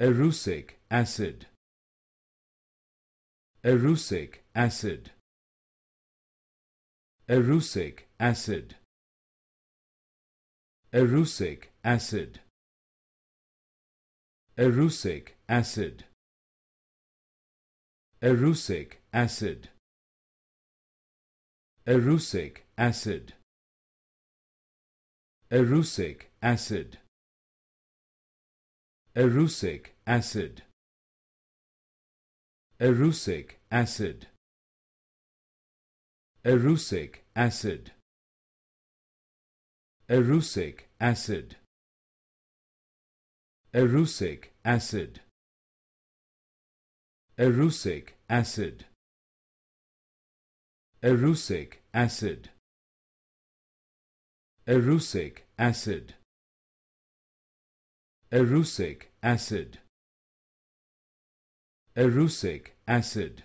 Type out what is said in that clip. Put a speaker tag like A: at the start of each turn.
A: erucic acid erucic acid erucic acid erucic acid erucic acid erucic acid erucic acid erucic acid erucic acid erucic acid erucic acid erucic acid erucic acid erucic acid erucic acid erucic acid erucic acid erucic acid